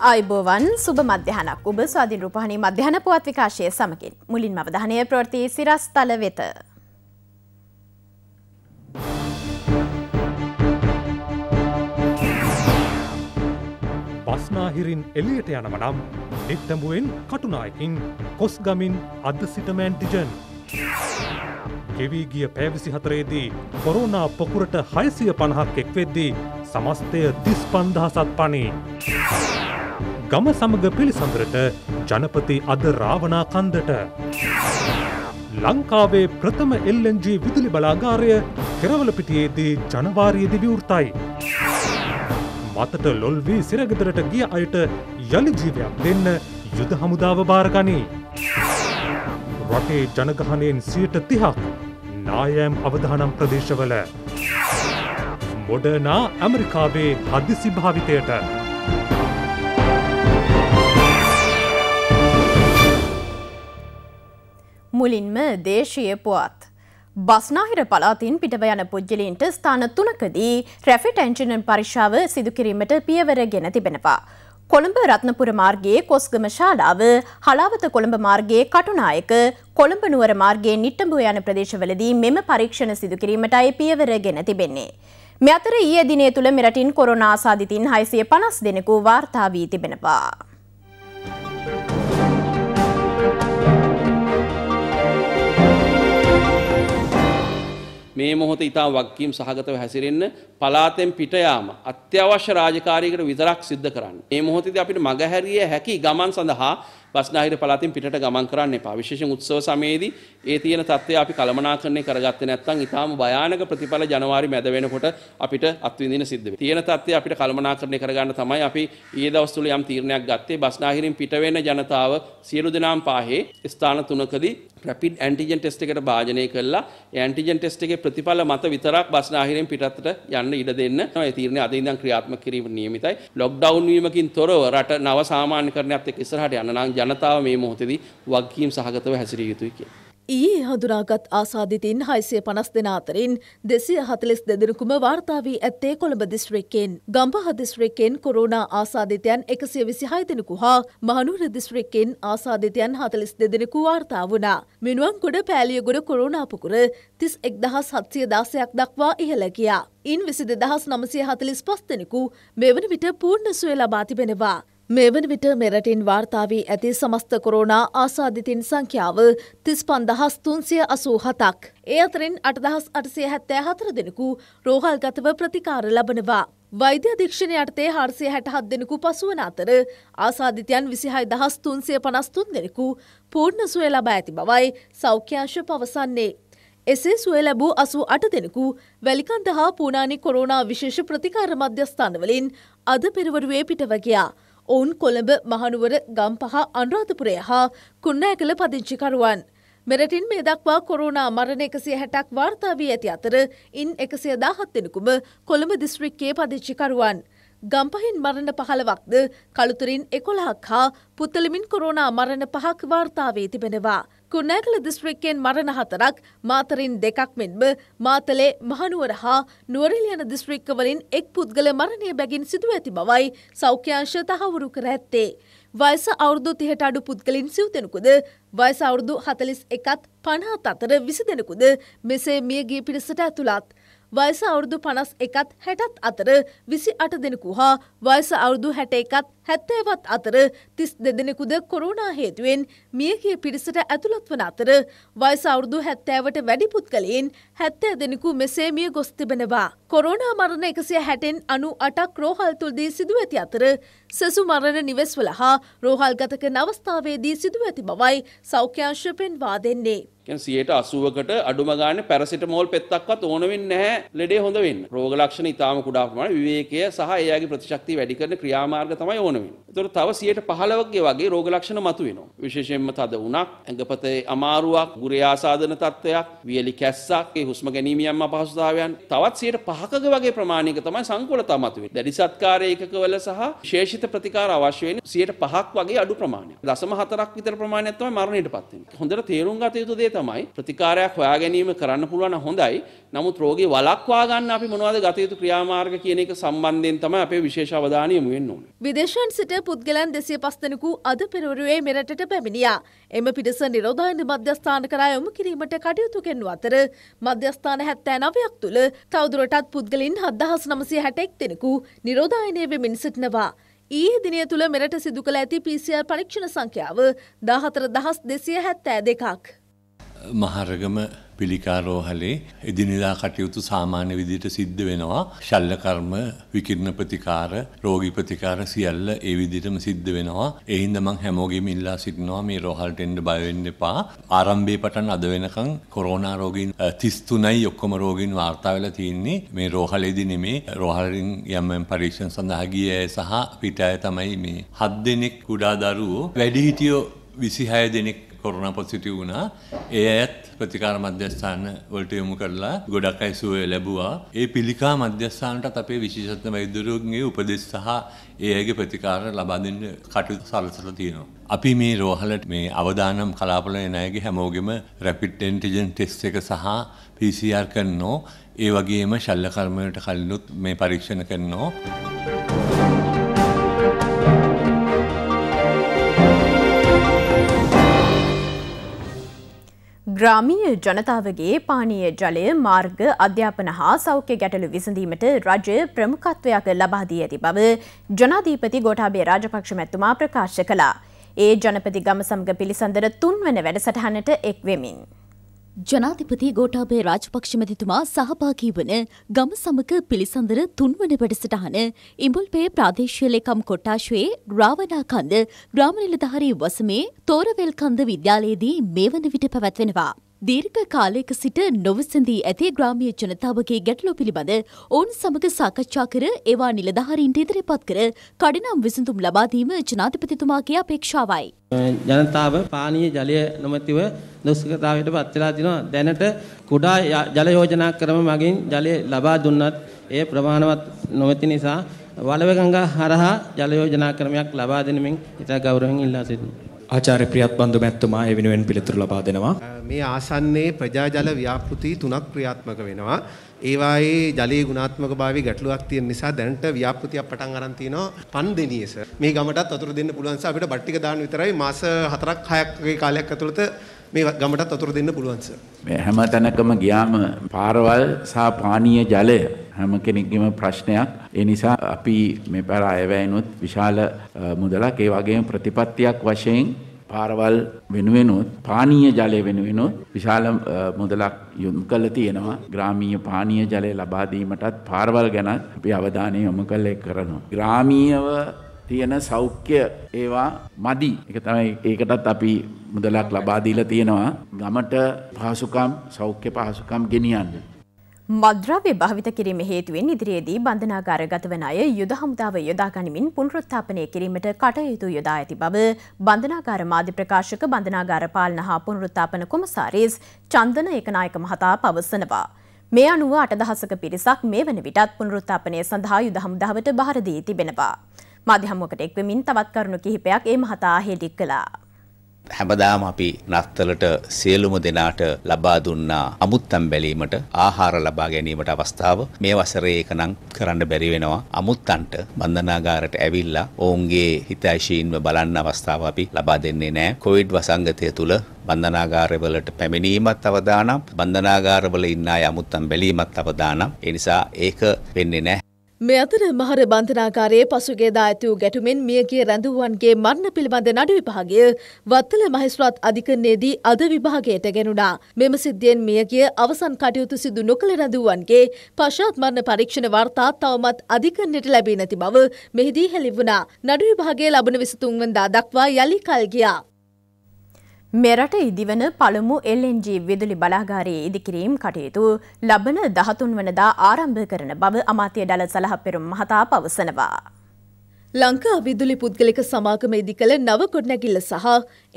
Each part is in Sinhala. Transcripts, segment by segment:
අයිබෝවන් සුබ මධ්‍යහනක් ඔබ ස්වාධීන් රූපහණි මධ්‍යහන පුවත් විකාශය සමකින් මුලින් මවධනය ප්‍රෘති සිරස් තල වෙත. බස්නාහිරින් එලියට යනවනම් නිත්තඹුවෙන් කටුනායකින් කොස් ගමින් අද සිටමෑන්ටිජන්. ගෙවී ගිය පැවිසි හතරේදී කොරුණා පොකුරට හයිසිය පණහක් එක්වෙද්දී සමස්තය තිස් පන්දහසත් පනේ. ගම සමග පිළිසඳරට ජනපති අද රාවනා කන්දට. ලංකාවේ ප්‍රථම එල්ලජී විදුලි බලාගාරය කෙරවලපිටියේදී ජනවාරයේදි විවෘතයි. මතට ලොල්වී සිරගෙදරට ගිය අයට යළි ජීවයක් දෙන්න යුද හමුදාව භාරගනී. රටේ ජනගහනයෙන් සියට තිහක් නායෑම් අවධානම් ප්‍රදේශවල. මොඩනා ඇමරිකාවේ හදිසි භාවිතයට. මුලින්ම දේශය පුවත්. බස්නාහිර පලාතින් පිටව යන පුද්ගලීන්ට ස්ථාන තුනකදී රැෆිට ඇන්ජිනන් පරිශාව සිදුකිරීමට පියවර ගෙන තිබෙනවා. කොළඹ රත්නපුර මාර්ගයේ කොස්ගම ශාලාව හලාවත කොළඹ මාර්ගයේ කටුනායක කොළඹ නුවර මාර්ගයේ නිට්ටඹුව යන ප්‍රදේශවලදී මෙම පරීක්ෂණ සිදුකිරීමටයි පියවර ගෙන තිබෙන්නේ. මෙ අතර ඊයේ දිනේ තුළ මෙරටින් කොරෝනා ආසාදිතින් 650 දෙනෙකු වාර්තා වී තිබෙනවා. මේ මොහොත ඉතා වක්කීම් සහගතව හැසිරෙන්න පලාතෙන් පිටයාම අත්‍යවශ්‍ය රාජකාරීකට විතරක් සිද්ධ කරන්න. මේ මොහොතද අපිට මගහැරිය හැකි ගමන් සඳහා බස්නාහිර පළාතින් පිටට ගමන් කරන්න එපා. විශේෂයෙන් උත්සව සමයේදී ඒ තියෙන தත්ත්වය අපි කළමනාකරණය කරගත්තේ නැත්නම් ඊටාම භයානක ප්‍රතිඵල ජනවාරි මැද වෙනකොට අපිට අත්විඳින සිද්ධ වෙනවා. තියෙන தත්ත්වය අපිට කළමනාකරණය කරගන්න තමයි අපි ඊයේ දවස් තුල යම් තීරණයක් ගත්තේ. බස්නාහිරින් පිට වෙන ජනතාව සියලු දෙනාම පාහේ ස්ථාන තුනකදී රැපිඩ් ඇන්ටිජන් ටෙස්ට් එකට භාජනය කළා. ඒ ඇන්ටිජන් ටෙස්ට් එකේ ප්‍රතිඵල මත විතරක් බස්නාහිරින් පිටතට යන්න ඉඩ දෙන්න. ඒ තීරණය අද ඉඳන් ක්‍රියාත්මක කිරීම නියමිතයි. ලොක්ඩවුන් වීමකින් තොරව රට නව සාමාන්‍යකරණයත් එක්ක ඉස්සරහට යන්න නම් ජනතාව මේ මොහොතේදී වගකීම් සහගතව හැසිරිය යුතුයි කියලා. ඊයේ හඳුනාගත් ආසාධිතීන් හයිසය පනස් දෙෙන අතරින් දෙසිය හතලෙස් දෙදෙනකුම වාර්තා වී ඇත්තේ කොළඹ දිස්ත්‍රික්කෙන් ගම්පහ දිස්ත්‍රික්කෙන් කොරුණා ආසාධිතයන් එකසිය විසි හයතෙනෙකු හා මහනුර දිස්ත්‍රික්කෙන් ආසාධිතයන් හතලිස් දෙදෙනෙකු වාර්තා වුණා. මිනුවන් ගොඩ පෑලියගොඩ කොරුණාපුකුර තිස් එක්දහස් හත්සිය දාසයක් දක්වා ඉහළ ගියා. ඉන් විසි දෙදහස් නමසය හතලිස් පස්තෙනෙකු මෙවන විට පූර්ණ සුවේ ලබා තිබෙනවා. මෙවන විට මෙරටින් වාර්තාාවී ඇති සමස්ත කොරෝනා ආසාධිතින් සංඛ්‍යාව තිස් පන්දහස් තුන්සිය අසූ හතක්. ඒ අතරින් අටදහස් අටසය හැත්තෑ හතර දෙෙනකු රෝහල් ගතව ප්‍රතිකාර ලබනවා. වෛද්‍ය අධීක්ෂණ යටතේ හාර්සය හැටහත් දෙෙනෙකු පසුවන අතර ආසාධිතයන් විසිහයි දහස් තුන්සය පනස්තුන් දෙෙනෙකු පූර්ණ සුවය ලබා ඇති බවයි සෞඛ්‍යංශ පවසන්නේ. එසේ සුවය ලැබූ අසු අට දෙනෙකු වැලිකන්ද හා පූනානි කොරෝනා විශේෂ ප්‍රතිකාර මධ්‍යස්ථානවලින් අද පෙරවරුවේ පිටවගයා. ඔවුන් කොළඹ මහනුවර ගම්පහ අනුරාධපුරය හා කුන්නෑගල පදිංචිකරුවන්. මෙරටින් මේ දක්වා කොරුණා මරණ එකසිය හැටක් වාර්තා වී ඇති අතර ඉන් එකසිය දාහත්වෙනකුම කොළඹ දිස්ත්‍රික්කයේ පදිච්චිකරුවන්. ගම්පහින් මරණ පහළවක්ද කළුතුරින් එකොළහක් හා පුත්තලමින් කොරෝනා මරණ පහක් වාර්තාවේ තිබෙනවා. කුණෑගල දිස්ත්‍රික්කෙන් මරණ හතරක් මාතරින් දෙකක් මෙන්ම මාතලේ මහනුවර හා නුවරල් යන දිස්ත්‍රික්කවලින් එක් පුද්ගල මරණය බැගින් සිදුව ඇති බවයි සෞඛ්‍යංශ තහවුරු කර ඇත්තේ. වයස අවුරුදු තිහට අඩු පුද්ගලින් සිව් දෙෙනකුද වයස අවුරුදු හතලිස් එකත් පණහත් අතර විසි දෙෙනකුද මෙසේ මියගේ පිරිසට ඇතුළත්. වයස අවුරුදු පනස් එකත් හැටත් අතර විසි අට දෙනෙකු හා වයස අවුරුදු හැට එකත් හැත්තේවත් අතර තිස් දෙදෙනෙකුද කොරුණා හේතුවෙන් මියගේ පිරිසට ඇතුළත් වන අතර වයස අවුරුදු හැත්තෑවට වැඩි පුද්ගලයෙන් හැත්තෑ දෙනෙකු මෙසේ මිය ගොස් තිබෙනවා. කොරෝනා මරණ එකසිය හැටෙන් අනු අටක් රෝහල්තුල්දී සිදුව ඇති අතර සෙසු මරණ නිවෙස්වල හා රෝහල්ගතක නවස්ථාවේදී සිදුව ඇති බවයි සෞඛ්‍යංශ පෙන්වා දෙන්නේ. සියයට අසුවකට අඩුම ගාන පැරසිටමෝල් පෙත්තක්වත් ඕනවෙන්න නැහැ ලෙඩේ හොඳ වෙන්න. රෝග ලක්ෂණ ඊටාම කුඩා ප්‍රමාණය විවේකය සහ එයාගේ ප්‍රතිශක්තිය වැඩි කරන ක්‍රියාමාර්ග තමයි ඕන වෙන්නේ. ඒතර තව 15ක වගේ රෝග ලක්ෂණ මතුවෙනවා. විශේෂයෙන්ම තද උණක්, ඇඟපතේ අමාරුවක්, ගුරේ ආසාදන තත්ත්වයක්, වියලි කැස්සක්, ඒ හුස්ම ගැනීම යම් අපහසුතාවයන් තවත් 5%ක වගේ ප්‍රමාණයක තමයි සංකූලතා මතුවෙන්නේ. දැඩි සත්කාර ඒකකවල සහ ශේෂිත ප්‍රතිකාර අවශ්‍ය වෙන්නේ 5ක් වගේ අඩු ප්‍රමාණයක්. 0.4ක් විතර ප්‍රමාණයක් තමයි මරණයටපත් වෙන්නේ. හොඳට තේරුම් ගත යුතු දේ තමයි ප්‍රතිකාරයක් හොයා ගැනීම කරන්න පුළුවන් හොඳයි. නමුත් රෝගේ වළක්වා ගන්න අපි මොනවද ගත යුතු ක්‍රියාමාර්ග කියන එක සම්බන්ධයෙන් තමයි අපේ විශේෂ අවධානය යොමු වෙන්න ඕනේ. විදේශයන් සිට පුද්ගලයන් 205 දෙනෙකු අද පෙරවරුවේ මෙරටට පැමිණියා. එම පිටස නිරෝධායන මධ්‍යස්ථාන කරා යොමු කිරීමට කටයුතු කෙරෙනු අතර මධ්‍යස්ථාන 79ක් තුල තවදුරටත් පුද්ගලින් 7961 දෙනෙකු නිරෝධායනයේ වෙමින් සිටිනවා. ඊයේ දිනය තුළ මෙරට සිදු කළ ඇති PCR පරීක්ෂණ සංඛ්‍යාව 14,272ක්. මහරගම පිළිකාරෝහලේ එදිනෙදා කටයුතු සාමාන්‍ය විදිහට සිද්ධ වෙනවා. ශල්ල කර්ම, විකිරණ ප්‍රතිකාර, රෝගී ප්‍රතිකාර සියල්ල ඒ විදිහටම සිද්ධ වෙනවා. ඒ හින්දා මම හැමෝගෙම ඉල්ලා සිටිනවා මේ රෝහලට එන්න බය වෙන්න එපා. ආරම්භයේ පටන් අද වෙනකන් කොරෝනා රෝගීන් 33යි ඔක්කොම රෝගීන් වාර්තා වෙලා තියෙන්නේ. මේ රෝහලේදී නෙමේ. රෝහලින් යම් යම් පරීක්ෂණ සඳහා ගිය අය සහ පිටාය තමයි මේ 7 දෙනෙක් කුඩා දරුවෝ වැඩිහිටියෝ 26 දෙනෙක් කොරුණ පොසිටි වුණා ඒ ඇත් ප්‍රතිකාර මධ්‍යස්ථාන වලට යොමු කරලා ගොඩක් අයි සුවය ලැබුවා ඒ පිළිකා මධ්‍යස්ථානටත් අපේ විශේෂත්ව වෛද්‍යවරුන්ගේ උපදෙස් සහ ඒ අයගේ ප්‍රතිකාර ලබා දෙන්න කටයුතු සලසලා තියෙනවා අපි මේ රෝහලට මේ අවදානම් කලාපල එන අයගේ හැමෝගෙම රැපිඩ් ඇන්ටිජන් ටෙස්ට් එක සහ PCR කරනෝ ඒ වගේම ශල්‍ය කර්මවලට කලිනුත් මේ පරීක්ෂණ කරනෝ ග්‍රාමීය ජනතාවගේ පානීය ජලය මාර්ග අධ්‍යාපන හා සෞඛ්‍ය ගැටලු විසඳීමට රජය ප්‍රමුඛත්වයක් ලබා දී ඇති බව ජනාධීපති ගෝඨාභය රාජපක්ෂ මැතිතුමා ප්‍රකාශ කළා. ඒ ජනපති ගම සමග පිළිසඳර තුන්වන වැඩසටහනට එක් වෙමින් ජනාධිපති ගෝටාබේ රාජපක්ෂ මැතිතුමා සහභාගී වන ගම සමක පිළිසඳර තුන්වන වැඩසටහන ඉඹුල්පේ ප්‍රාදේශීය ලේකම් කොට්ටාශයේ රාවණා කන්ද ග්‍රාම නිලධාරී වසමේ තෝරවැල් කන්ද විද්‍යාලයේදී මේ වන විට පැවැත්වෙනවා. දීර්ඝ කාලයක සිට නොවසඳී ඇති ග්‍රාමීය ජනතාවගේ ගැටලු පිළිබඳ ඔවුන් සමග සාකච්ඡා කර ඒවා නිලධාරීන්ට ඉදිරිපත් කර කඩිනම් විසඳුම් ලබා දීම ජනාධිපතිතුමාගේ අපේක්ෂාවයි. ජනතාව පානීය ජලය නොමැතිව දුෂ්කරතාවයට පත් වෙලා තිනවා. දැනට කුඩා ජල යෝජනා ක්‍රම මගින් ජලය ලබා දුන්නත් ඒ ප්‍රමාණවත් නොමැති නිසා වලවගංගා හරහා ජල යෝජනා ක්‍රමයක් ලබා දෙනමින් ඉතා ගෞරවයෙන් ඉල්ලා සිටිනවා. ආචාර්ය ප්‍රියත් බන්දු මැතිතුමා ඒ වෙනුවෙන් පිළිතුරු ලබා දෙනවා. මේ ආසන්නයේ ප්‍රජාජල ව්‍යාපෘති තුනක් ක්‍රියාත්මක වෙනවා. ඒවායේ ජලයේ ගුණාත්මක භාවයේ ගැටලුවක් තියෙන නිසා දැනට ව්‍යාපෘතියක් පටන් අරන් තිනවා පන්දෙනියස. මේ ගමටත් වතුර දෙන්න පුළුවන් නිසා අපිට බට් ටික දාන්න විතරයි මාස 4ක් 6ක කාලයක් ඇතුළත මේ ගමටත් වතුර දෙන්න පුළුවන් සර්. මේ හැම තැනකම ගියාම පාරවල් සහ පානීය ජලය හැම කෙනෙක්ගේම ප්‍රශ්නයක්. ඒ නිසා අපි මේ පැර අයවැයනොත් විශාල මුදලක් ඒ වගේම ප්‍රතිපත්තියක් වශයෙන් පාරවල් වෙනුවෙනොත් පානීය ජලය වෙනුවෙනොත් විශාල මුදලක් යොමු කළ තියෙනවා ග්‍රාමීය පානීය ජලය ලබා දීමටත් පාරවල් ගැනත් අපි අවධානය යොමු කළේ කරනවා. ග්‍රාමීයව තියෙන සෞඛ්‍ය ඒවා මදි. ඒක තමයි ඒකටත් අපි මුදලක් ලබා දීලා තියෙනවා. ගමට පහසුකම් සෞඛ්‍ය පහසුකම් ගෙනියන්න. මද්‍රව්‍ය භාවිත කිරීම හේතුවෙන් ඉදිරියේදී බන්ධනාගාරගත වන අය යුද හමුදාව යොදා ගනිමින් පුනරුත්ථාපනය කිරීමට කටයුතු යොදා ඇති බව බන්ධනාගාර මාධ්‍ය ප්‍රකාශක බන්ධනාගාර පාලන හා පුනරුත්ථාපන කොමසාරිස් චන්දන ඒකනායක මහතා පවසනවා. මේ අනුව අටදහසක පිරිසක් මේ වන විටත් පුනරුත්ථාපනය සඳහා යුද හමුදාවට බාර දී තිබෙනවා. මාධ්‍ය හමුවකට එක්වමින් තවත් කරුණු කිහිපයක් ඒ මහතා හෙළි කළා. හැමදාම අපි නත්තලට සියලුම දෙනාට ලබා දුන්නා අමුත්තම් බැලීමට ආහාර ලබා ගැනීමට අවස්ථාව මේ වසරේ එකනම් කරන්න බැරි වෙනවා අමුත්තන්ට බන්ධනාගාරයට ඇවිල්ලා ඔවුන්ගේ හිතයිශීන්ව බලන්න අවස්ථාව අපි ලබා දෙන්නේ නැහැ කොවිඩ් වසංගතය තුල බන්ධනාගාරවලට පැමිණීමත් අවදානම් බන්ධනාගාරවල ඉන්න අය අමුත්තම් බැලීමත් අවදානම් ඒ නිසා ඒක වෙන්නේ නැහැ මේ අතර මහර බන්ධනාකාරයේ පසුගේදා ඇති වූ ගැටුමෙන් මියගිය රැඳවුවන්ගේ මරණ පිළිබඳ නඩු විභාගය වත්තල මහේස්ත්‍රාත් අධිකරණයේදී අද විභාගයට ගෙනුණා. මෙම සිද්ධියෙන් මියගිය අවසන් කටයුතු සිදු නොකළ රැඳවුවන්ගේ පශ්චාත් මරණ පරීක්ෂණ වාර්තා තවමත් අධිකරණයට ලැබී නැති බව මෙහිදී හෙළි වුණා. නඩු විභාගයේ ලබන 23 වෙනිදා දක්වා යලි කල් ගියා. මෙරට ඉදිවන පළමු LNG විදුලි බලාගාරයේ ඉදිකිරීම් කටයුතු ලබන 13 වනදා ආරම්භ කරන බව අමාත්‍ය ඩල සලහපෙරුම් මහතා පවසනවා. ලංකා විදුලි පුද්ගලික සමාගම ඉදි කළ නව ගොඩනැගිල්ල සහ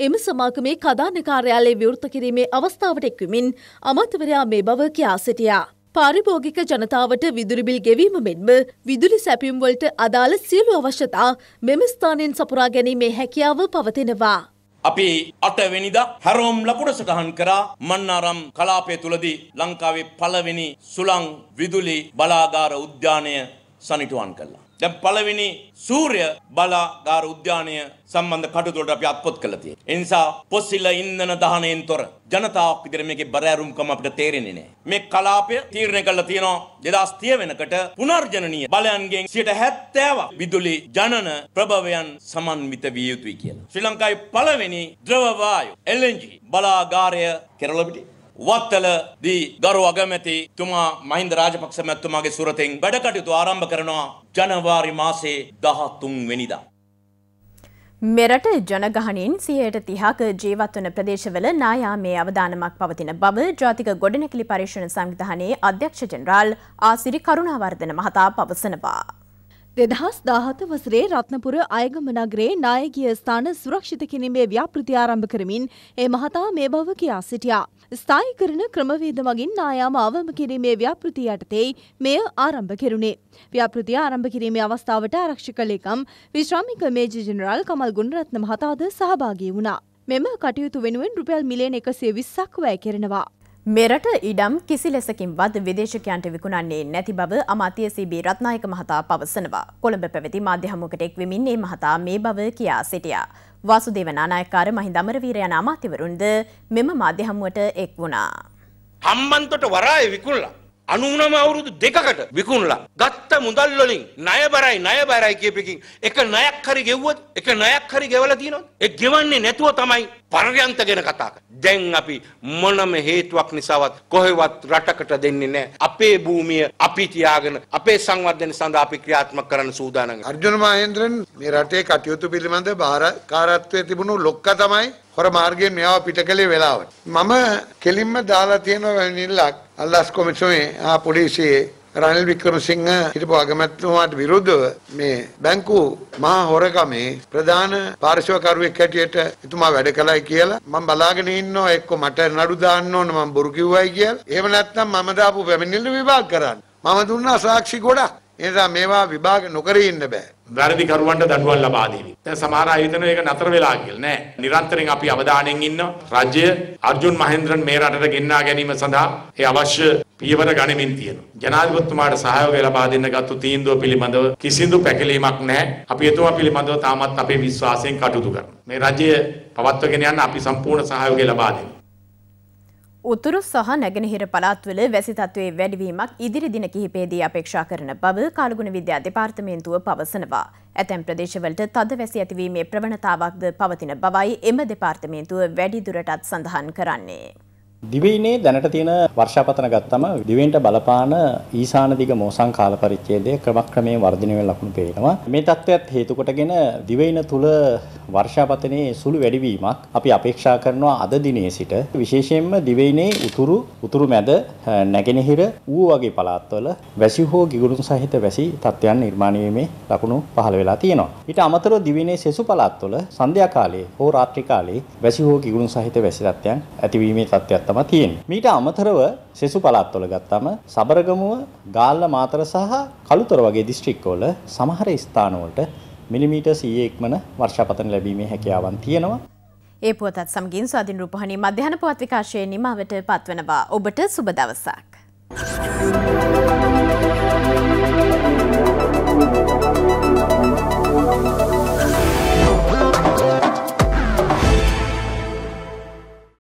එම සමාගමේ කදාන කාර්යාලයේ විවෘත කිරීමේ අවස්ථාවට එක්වමින් අමාත්‍යවරයා මේ බව කියා සිටියා. පාරිභෝගික ජනතාවට විදුලිබිල් ගෙවීම මෙන්ම විදුලි සැපියුම්වලට අදාළ සියලු අවශ්‍යතා මෙම ස්ථානයෙන් සපුරා ගැනීමේ හැකියාව පවතිනවා. අපේ අටවෙනිදා හැරෝම් ලකුණ සටහන් කරා මන්නාරම් කලාපය තුලදී ලංකාවේ පළවෙනි සුළං විදුලි බලාගාර උද්‍යානය සනිටුවන් කළා. දැන් පළවෙනි සූර්ය බලාගාර උද්‍යානය සම්බන්ධ කටයුතුවලට අපි අත්පොත් කළා තියෙනවා. ඒ නිසා පොසිල ඉන්ධන දහණයෙන් තොර ජනතාවක් විදිහට මේකේ බරෑරුම්කම අපිට තේරෙන්නේ නැහැ. මේ කලාපය තීරණය කළා තියෙනවා 2030 වෙනකොට පුනර්ජනනීය බලයන්ගෙන් 70%ක් විදුලි ජනන ප්‍රභවයන් සමන්විත විය යුතුයි කියලා. ශ්‍රී ලංකාවේ පළවෙනි ද්‍රව වායු LNG බලාගාරය කෙරළ පිටේ වත්තල දී ගරු අගමැති තුමා මහින්ද රාජපක්ෂ මැතිතුමාගේ සුරතෙන් වැඩ කටයුතු ආරම්භ කරනවා ජනවාරි මාසේ 13 වෙනිදා. මෙරට ජනගහනින් සියයට තිහාක ජීවත්වන ප්‍රදේශවල නායාමේ අවධානමක් පවතින බව ජාතික ගොඩනැකිලි පරීක්ෂණ සංවිධානයේ අධ්‍යක්ෂ ජනරාල් ආසිරි කරුණාවර්ධන මහතා පවසනවා. දෙදහස් දාහත වසරේ රත්නපුර අයගම නගරේ නායගිය ස්ථාන සුරක්ෂිත කිරීමේ ව්‍යාපෘති ආරම්භ කරමින් ඒ මහතා මේ බව කියා සිටියා. ස්ථායි කරන ක්‍රමවේද මගින් නායාම අවම කිරීමේ ව්‍යාපෘති යටතේ මෙය ආරම්භ කෙරුණේ. ව්‍යාපෘතිය ආරම්භ කිරීමේ අවස්ථාවට ආරක්ෂක ලේකම් විශ්‍රාමික මේජර් ජෙනරාල් කමල් ගුණරත්න මහතාද සහභාගී වුණා. මෙම කටයුතු වෙනුවෙන් රුපියල් මිලියන 120ක් වැය කරනවා. මෙරට ඉඩම් කිසි ලෙසකින්වත් විදේශකයන්ට විකුණන්නේ නැති බව අමාත්‍ය සීබී රත්නායක මහතා පවසනවා. කොළඹ පැවති මාධ්‍ය හමුවකට එක්වෙමින් මේ මහතා මේ බව කියා සිටියා. වාසුදේව නානායක්කාර මහින්ද අමරවීර යන අමාත්‍යවරුන්ද මෙම මාධ්‍ය හමුවට එක් වුණා. හම්බන්තොට වරාය විකුණලා අනුනම අවුරුදු දෙකකට විකුණලා ගත්ත මුදල් වලින් ණය බරයි ණය බරයි කියපෙකින් එක ණයක් හරි ගෙව්වොත් එක ණයක් හරි ගෙවලා තියෙනවද ඒ ගෙවන්නේ නැතුව තමයි පරයන්ත ගැන කතා දැන් අපි මොනම හේතුවක් නිසාවත් කොහෙවත් රටකට දෙන්නේ නැහැ අපේ භූමිය අපි තියාගෙන අපේ සංවර්ධන සඳහා අපි ක්‍රියාත්මක කරන්න සූදානම් අර්ජුන මහේන්ද්‍රන් මේ රටේ කටයුතු පිළිබඳ බාරකාරත්වයේ තිබුණු ලොක්ක තමයි හොර මාර්ගයෙන් මෙයාව පිටකලේ වෙලාවට මම කෙලින්ම දාලා තියෙන නිල්ලක් අල්ලාස් කොමිසමේ හා පොලිසියේ රනිල් වික්‍රමසිංහ හිටපු අගමැතිතුමාට විරුද්ධව මේ බැංකු මහා හොරකමේ ප්‍රධාන පාර්ශ්වකරුවෙක් හැටියට එතුමා වැඩ කළයි කියලා මම බලාගෙන ඉන්නවා එක්ක මට නඩු දාන්න ඕන මම බොරු කිව්වයි කියලා. එහෙම නැත්නම් මම දාපු පැමිණිල්ල විභාග කරන්න. මම දුන්නා සාක්ෂි ගොඩක්. ඒ නිසා මේවා විභාග නොකර ඉන්න බෑ. වැරදිකරුවන්ට දඩුවම් ලබා දීවි. දැන් සමහර අය හිතන එක නතර වෙලා කියලා නෑ. නිරන්තරයෙන් අපි අවධානයෙන් ඉන්න රජය අර්ජුන් මහේන්ද්‍රන් මේ රටට ගෙන්නා ගැනීම සඳහා ඒ අවශ්‍ය පියවර ගනිමින් තියෙනවා. ජනාධිපතිතුමාට සහයෝගය ලබා දෙන්න ගත්තු තීන්දුව පිළිබඳව කිසිදු පැකිලීමක් නැහැ. අපි එතුමා පිළිබඳව තාමත් අපේ විශ්වාසයෙන් කටයුතු කරනවා. මේ රජය පවත්වගෙන යන්න අපි සම්පූර්ණ සහයෝගය ලබා දෙනවා. උතුරු සහ නැගෙනහිර පළාත්වල වැසි තත්ත්වයේ වැඩිවීමක් ඉදිරි දින කිහිපයේදී අපේක්ෂා කරන බව කාලගුණ විද්‍යා දෙපාර්තමේන්තුව පවසනවා. ඇතැම් ප්‍රදේශවලට තද වැසි ඇතිවීමේ ප්‍රවණතාවක්ද පවතින බවයි එම දෙපාර්තමේන්තුව වැඩිදුරටත් සඳහන් කරන්නේ. දිවයිනේ දැනට තියෙන වර්ෂාපතන ගත්තම දිවෙන්ට බලපාන ඊසාන දිග මෝසම් කාල පරිච්ඡේදය ක්‍රමක්‍රමයෙන් වර්ධනය වෙන ලකුණු පේනවා. මේ தත්ත්වයක් හේතු කොටගෙන දිවයින තුල වර්ෂාපතනයේ සුළු වැඩිවීමක් අපි අපේක්ෂා කරනවා අද දිනේ සිට විශේෂයෙන්ම දිවයිනේ උතුරු උතුරු මැද නැගෙනහිර ඌ වගේ පළාත්වල වැසි හෝ ගිගුරුම් සහිත වැසි තත්ත්වයන් නිර්මාණය වීමේ ලකුණු පහළ වෙලා තියෙනවා. ඊට අමතරව දිවයිනේ සෙසු පළාත්වල සන්ධ්‍යා කාලයේ හෝ රාත්‍රී කාලයේ වැසි හෝ ගිගුරුම් සහිත වැසි තත්ත්වයන් ඇතිවීමේ තත්ත්වයක් හැකියාව තමයි තියෙන්නේ. මීට අමතරව සෙසු පළාත්වල ගත්තම සබරගමුව, ගාල්ල මාතර සහ කළුතර වගේ දිස්ත්‍රික්කවල සමහර ස්ථානවලට මිලිමීටර් 100 ඉක්මන වර්ෂාපතන ලැබීමේ හැකියාවන් තියෙනවා. ඒ පුවතත් සමගින් ස්වාධීන රූපවාහිනී මධ්‍යහන පුවත් විකාශයේ නිමාවට පත්වනවා. ඔබට සුබ දවසක්.